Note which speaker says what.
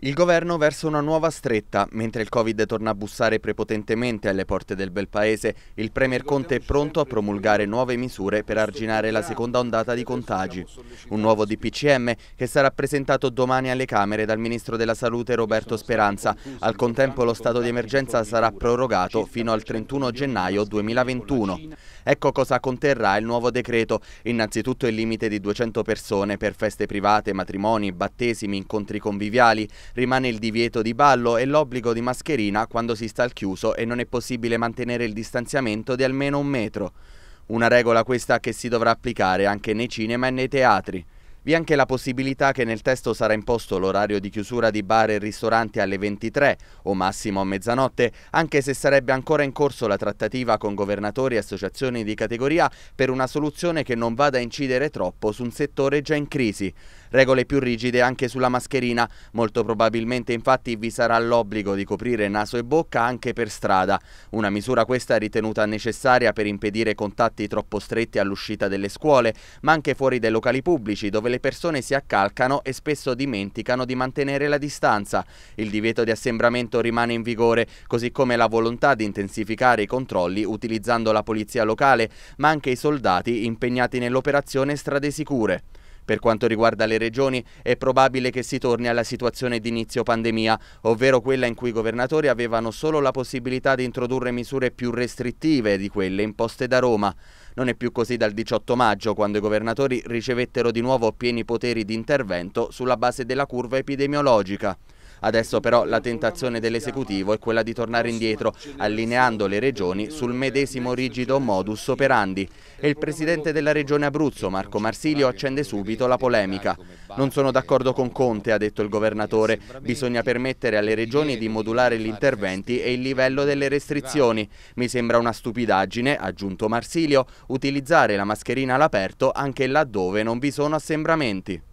Speaker 1: Il governo verso una nuova stretta. Mentre il Covid torna a bussare prepotentemente alle porte del bel paese, il Premier Conte è pronto a promulgare nuove misure per arginare la seconda ondata di contagi. Un nuovo DPCM che sarà presentato domani alle Camere dal Ministro della Salute Roberto Speranza. Al contempo lo stato di emergenza sarà prorogato fino al 31 gennaio 2021. Ecco cosa conterrà il nuovo decreto. Innanzitutto il limite di 200 persone per feste private, matrimoni, battesimi, incontri conviviali Rimane il divieto di ballo e l'obbligo di mascherina quando si sta al chiuso e non è possibile mantenere il distanziamento di almeno un metro. Una regola questa che si dovrà applicare anche nei cinema e nei teatri. Vi è anche la possibilità che nel testo sarà imposto l'orario di chiusura di bar e ristoranti alle 23 o massimo a mezzanotte, anche se sarebbe ancora in corso la trattativa con governatori e associazioni di categoria per una soluzione che non vada a incidere troppo su un settore già in crisi. Regole più rigide anche sulla mascherina, molto probabilmente infatti vi sarà l'obbligo di coprire naso e bocca anche per strada, una misura questa ritenuta necessaria per impedire contatti troppo stretti all'uscita delle scuole, ma anche fuori dai locali pubblici dove le le persone si accalcano e spesso dimenticano di mantenere la distanza. Il divieto di assembramento rimane in vigore, così come la volontà di intensificare i controlli utilizzando la polizia locale, ma anche i soldati impegnati nell'operazione Strade Sicure. Per quanto riguarda le regioni, è probabile che si torni alla situazione di inizio pandemia, ovvero quella in cui i governatori avevano solo la possibilità di introdurre misure più restrittive di quelle imposte da Roma. Non è più così dal 18 maggio, quando i governatori ricevettero di nuovo pieni poteri di intervento sulla base della curva epidemiologica. Adesso però la tentazione dell'esecutivo è quella di tornare indietro, allineando le regioni sul medesimo rigido modus operandi. E il presidente della regione Abruzzo, Marco Marsilio, accende subito la polemica. Non sono d'accordo con Conte, ha detto il governatore, bisogna permettere alle regioni di modulare gli interventi e il livello delle restrizioni. Mi sembra una stupidaggine, ha aggiunto Marsilio, utilizzare la mascherina all'aperto anche laddove non vi sono assembramenti.